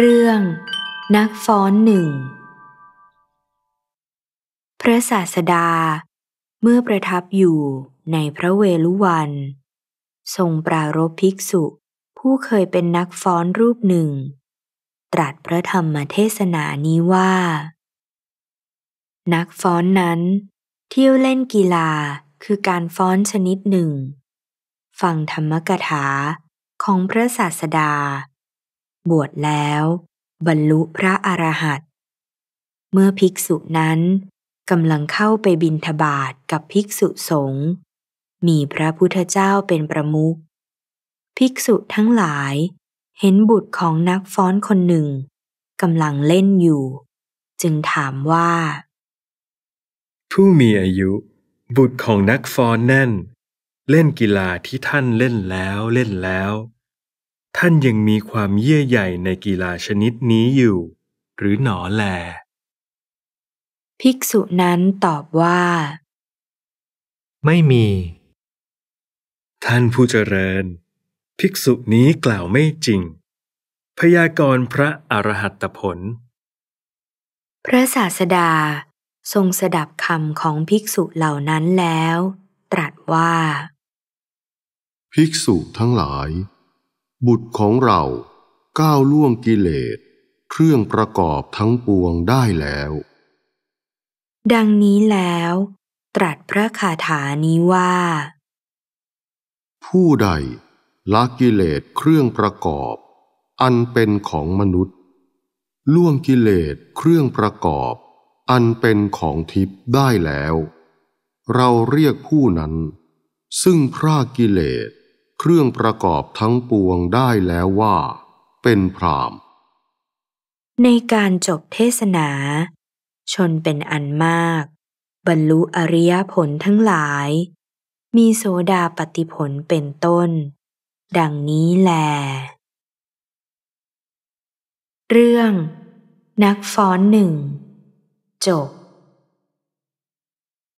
เรื่องนักฟ้อนหนึ่ง พระศาสดา เมื่อประทับอยู่ในพระเวลุวัน ทรงปรารบภิกษุผู้เคยเป็นนักฟ้อนรูปหนึ่ง ตรัสพระธรรมเทศนานี้ว่า นักฟ้อนนั้น เที่ยวเล่นกีฬาคือการฟ้อนชนิดหนึ่ง ฟังธรรมกถาของพระศาสดาบวชแล้ว บรรลุพระอรหันต์เมื่อภิกษุนั้นกำลังเข้าไปบินทบาทกับภิกษุสงฆ์มีพระพุทธเจ้าเป็นประมุข ภิกษุทั้งหลาย เห็นบุตรของนักฟ้อนคนหนึ่งกำลังเล่นอยู่ จึงถามว่า ผู้มีอายุ บุตรของนักฟ้อนนั่น เล่นกีฬาที่ท่านเล่นแล้วเล่นแล้วท่านยังมีความเยื่อใหญ่ในกีฬาชนิดนี้อยู่ หรือหนอแล ภิกษุนั้นตอบว่า ไม่มี ท่านผู้เจริญ ภิกษุนี้กล่าวไม่จริง พยากรณ์พระอรหัตผล พระศาสดาทรงสดับคำของภิกษุเหล่านั้นแล้ว ตรัสว่า ภิกษุทั้งหลายบุตรของเราก้าวล่วงกิเลสเครื่องประกอบทั้งปวงได้แล้ว ดังนี้แล้ว ตรัสพระคาถานี้ว่า ผู้ใดละกิเลสเครื่องประกอบอันเป็นของมนุษย์ ล่วงกิเลสเครื่องประกอบอันเป็นของทิพย์ได้แล้ว เราเรียกผู้นั้นซึ่งพระกิเลสเครื่องประกอบทั้งปวงได้แล้วว่าเป็นพรามในการจบเทศนา ชนเป็นอันมาก บรรลุอริยผลทั้งหลาย มีโสดาปฏิผลเป็นต้น ดังนี้แล เรื่อง นักฟ้อนหนึ่งจบ